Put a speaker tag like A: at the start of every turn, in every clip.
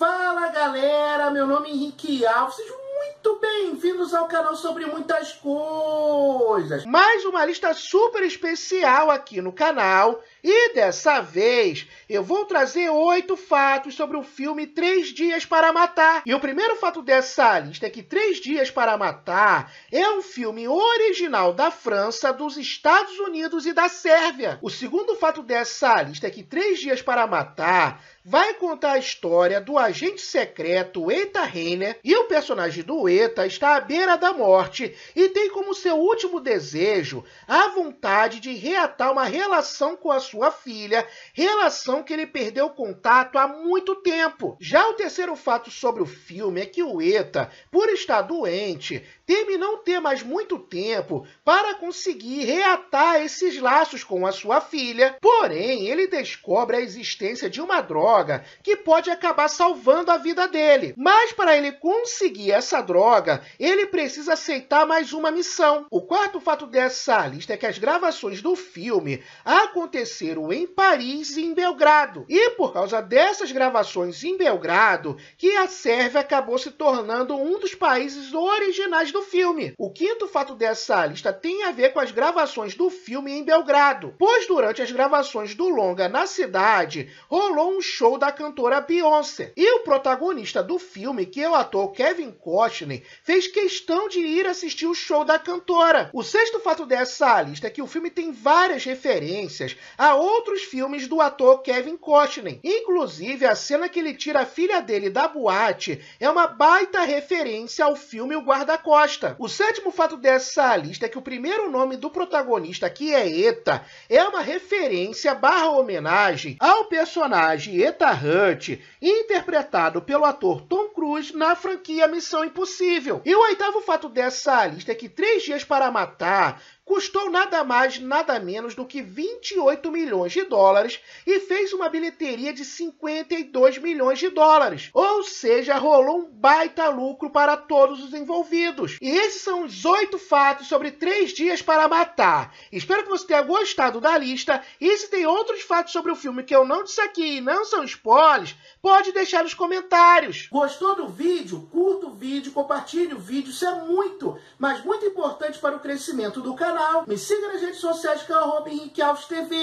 A: Fala galera, meu nome é Henrique Alves, sejam muito bem-vindos ao canal sobre muitas coisas. Mais uma lista super especial aqui no canal e dessa vez eu vou trazer oito fatos sobre o filme Três Dias para Matar. E o primeiro fato dessa lista é que Três Dias para Matar é um filme original da França, dos Estados Unidos e da Sérvia. O segundo fato dessa lista é que Três Dias para Matar vai contar a história do agente secreto Eta Reiner e o personagem do Eta está à beira da morte e tem como seu último desejo a vontade de reatar uma relação com a sua filha, relação que ele perdeu contato há muito tempo. Já o terceiro fato sobre o filme é que o ETA, por estar doente, teme não ter mais muito tempo para conseguir reatar esses laços com a sua filha. Porém, ele descobre a existência de uma droga que pode acabar salvando a vida dele. Mas para ele conseguir essa droga, ele precisa aceitar mais uma missão. O quarto fato dessa lista é que as gravações do filme aconteceram aconteceram em Paris e em Belgrado. E por causa dessas gravações em Belgrado, que a Sérvia acabou se tornando um dos países originais do filme. O quinto fato dessa lista tem a ver com as gravações do filme em Belgrado, pois durante as gravações do longa na cidade, rolou um show da cantora Beyoncé. E o protagonista do filme, que é o ator Kevin Costner, fez questão de ir assistir o show da cantora. O sexto fato dessa lista é que o filme tem várias referências a outros filmes do ator Kevin Costner. Inclusive, a cena que ele tira a filha dele da boate é uma baita referência ao filme O Guarda-Costa. O sétimo fato dessa lista é que o primeiro nome do protagonista, que é Eta, é uma referência barra homenagem ao personagem Eta Hunt interpretado pelo ator Tom Cruise na franquia Missão Impossível. E o oitavo fato dessa lista é que Três Dias para Matar custou nada mais, nada menos do que 28 milhões de dólares e fez uma bilheteria de 52 milhões de dólares. Ou seja, rolou um baita lucro para todos os envolvidos. E esses são os oito fatos sobre três dias para matar. Espero que você tenha gostado da lista. E se tem outros fatos sobre o filme que eu não disse aqui e não são spoilers, pode deixar nos comentários. Gostou do vídeo? Curta o vídeo, compartilhe o vídeo. Isso é muito, mas muito importante para o crescimento do canal canal. Me siga nas redes sociais que é o Henrique Alves TV.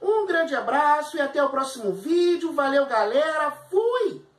A: Um grande abraço e até o próximo vídeo. Valeu, galera. Fui!